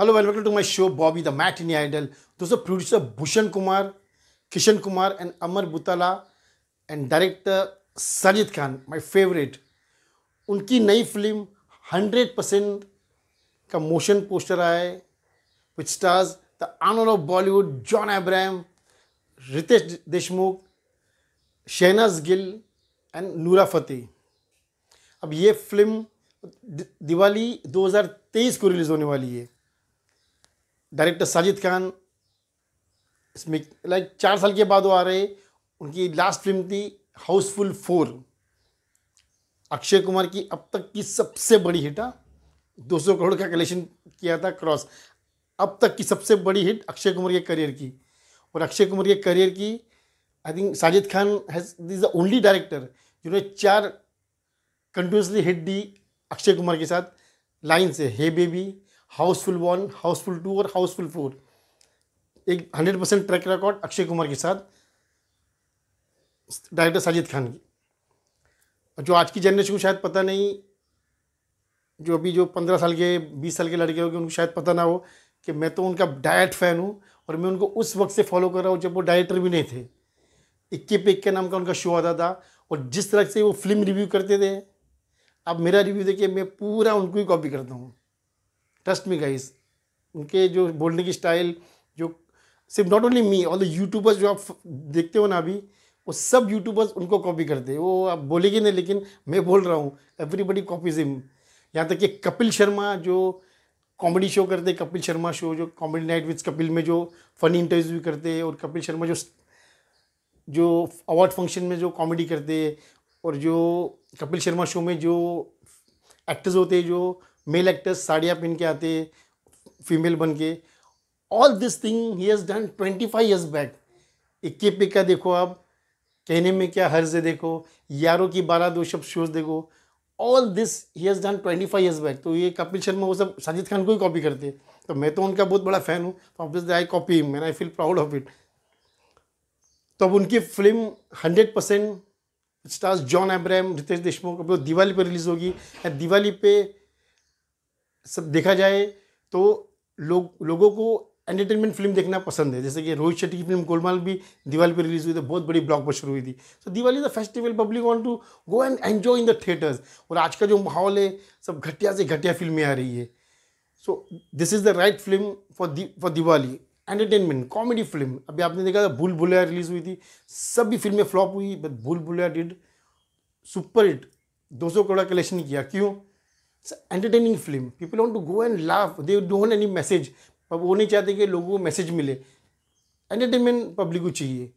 Hello welcome to my show Bobby the mat in idol दोस्तों producer Bhushan Kumar Kishan Kumar and Amar Butala and director Sajid Khan my favourite उनकी नई film hundred percent का motion poster आया है which stars the honour of Bollywood John Abraham Ritesh Deshmukh Shehnaaz Gill and Nora Fatehi अब ये film Diwali 2023 को release होने वाली है डायरेक्टर साजिद खान इसमें लाइक चार साल के बाद वो आ रहे उनकी लास्ट फिल्म थी हाउसफुल फोर अक्षय कुमार की अब तक की सबसे बड़ी हिट है हाँ। सौ करोड़ का कलेक्शन किया था क्रॉस अब तक की सबसे बड़ी हिट अक्षय कुमार के करियर की और अक्षय कुमार के करियर की I think Sajid Khan has is the only director जिन्होंने चार कंटिन्यूसली हिट दी अक्षय कुमार के साथ लाइन से हे बेबी हाउसफुल वन हाउसफुल टू और हाउसफुल फोर एक hundred percent track record Akshay Kumar के साथ डायरेक्टर साजिद खान की और जो आज की जनरेशन को शायद पता नहीं जो अभी जो पंद्रह साल के बीस साल के लड़के होंगे उनको शायद पता ना हो कि मैं तो उनका डायट फ़ैन हूँ और मैं उनको उस वक्त से फॉलो कर रहा हूँ जब वो डायरेक्टर भी नहीं थे इक्के पे इक्के नाम का उनका शो आता था और जिस तरह से वो फिल्म रिव्यू करते थे अब मेरा रिव्यू देखिए मैं पूरा उनको ही कॉपी करता हूँ ट्रस्ट मी गाइस उनके जो बोलने की स्टाइल जो सिर्फ not only me all the YouTubers जो आप देखते हो ना अभी वो सब यूट्यूबर्स उनको कॉपी करते हैं वो आप बोलेगे नहीं लेकिन मैं बोल रहा हूँ एवरीबडी कॉपीज हिम यहाँ तक कि कपिल शर्मा जो कॉमेडी शो करते हैं कपिल शर्मा शो जो कॉमेडी नाइट विथ कपिल में जो फनी इंटरव्यू करते हैं और कपिल शर्मा जो जो अवार्ड फंक्शन में जो कॉमेडी करते हैं और जो कपिल शर्मा शो में जो एक्टर्स होते हैं जो मेल एक्टर्स साड़ियाँ पहन के आते फीमेल बन के all this thing he has done twenty five years back इक्के पे का देखो आप कहने में क्या हर्ज है देखो यारों की बारह दो शब्द शोज देखो all this he has done twenty five years back तो ये कपिल शर्मा वो सब साजिद खान को ही कॉपी करते तो मैं तो उनका बहुत बड़ा फ़ैन हूँ तो obviously I copy man I feel proud of it तो अब उनकी film hundred percent stars John Abraham Ritesh Deshmukh अब दिवाली पर रिलीज़ होगी एंड दिवाली पे सब देखा जाए तो लोग लोगों को एंटरटेनमेंट फिल्म देखना पसंद है जैसे कि रोहित शेट्टी की फिल्म गोलमाल भी दिवाली पर रिलीज हुई थी बहुत बड़ी ब्लॉकबस्टर हुई थी सो तो Diwali is a festival public want to go and enjoy in the theatres और आज का जो माहौल है सब घटिया से घटिया फिल्में आ रही है so this is the right film for for Diwali entertainment comedy film अभी आपने देखा था भूल भुलैया रिलीज हुई थी सभी फिल्में फ्लॉप हुई बट भूल भुलैया डिड सुपर हिट दो सौ करोड़ कलेक्शन किया क्यों it's entertaining film people want to go and love they don't any message पर वो नहीं चाहते कि लोगों को मैसेज मिले एंटरटेनमेंट पब्लिक को चाहिए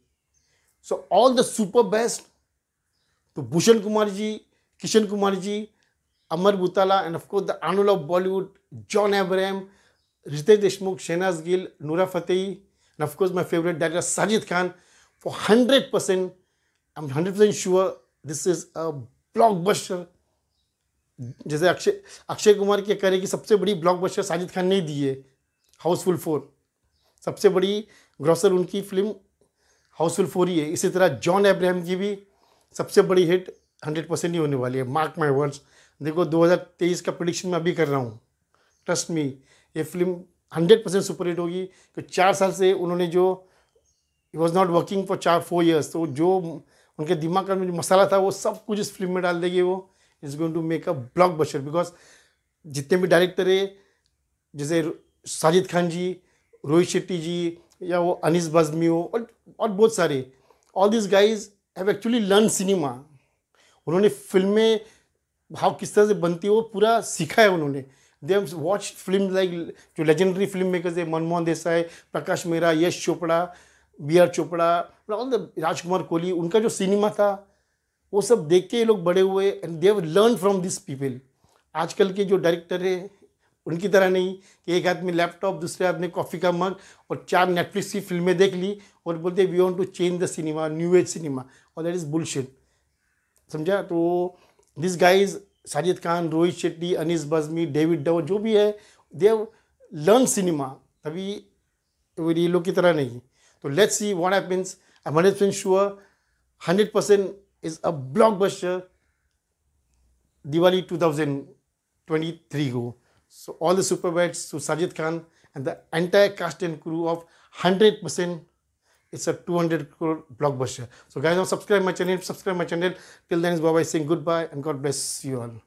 so all the super best to Bhushan Kumar ji Kishan Kumar ji Amar Butala and of course the honour of Bollywood John Abraham Ritesh Deshmukh Shehnaaz Gill Nora Fatehi and of course my favourite director Sajid Khan for hundred percent I am hundred percent sure this is a blockbuster जैसे अक्षय अक्षय कुमार की करें कि सबसे बड़ी blockbuster Sajid Khan ने दी है हाउसफुल फोर सबसे बड़ी ग्रॉसर उनकी फिल्म हाउसफुल फोर ही है इसी तरह जॉन एब्राहम की भी सबसे बड़ी हिट हंड्रेड परसेंट ही होने वाली है मार्क माई वर्ड्स देखो 2023 का प्रोडिक्शन मैं अभी कर रहा हूँ ट्रस्ट मी ये फिल्म हंड्रेड परसेंट सुपरहिट होगी तो चार साल से उन्होंने जो वॉज नॉट वर्किंग फॉर चार फोर ईयर्स तो जो उनके दिमाग का जो मसाला था वो सब कुछ इस फिल्म में डाल देगी वो is going to make a blockbuster because जितने भी डायरेक्टर है जैसे साजिद खान जी रोहित शेट्टी जी या वो अनिस बजमी हो और और बहुत सारे all this guys have actually learn cinema उन्होंने फिल्में भाव किस तरह से बनती है वो पूरा सीखा है उन्होंने दे हम वॉच फिल्म लाइक जो लेजेंडरी फिल्म मेकर्स है Manmohan Desai Prakash Mehra Yash Chopra B R Chopra all मतलब राजकुमार कोहली उनका जो सिनेमा था वो सब देख के ये लोग बड़े हुए and they've learn from this people आजकल के जो डायरेक्टर है उनकी तरह नहीं कि एक हाथ में लैपटॉप दूसरे हाथ में कॉफ़ी का मग और चार नेटफ्लिक्स की फिल्में देख ली और बोलते we want to change the cinema new age cinema और दैट इज़ बुलशिट समझा तो दिस गाइज साजिद खान रोहित शेट्टी अनिस बजमी डेविड डव जो भी है देव लर्न सिनेमा तभी तो ये लोग की तरह नहीं तो let's see what happens I am hundred percent sure hundred percent is a blockbuster Diwali 2023 go. So all the super bets to Sajid Khan and the entire cast and crew of 100%. It's a 200 crore blockbuster. So guys, now subscribe my channel. Subscribe my channel. Till then, bye bye. saying goodbye and God bless you all.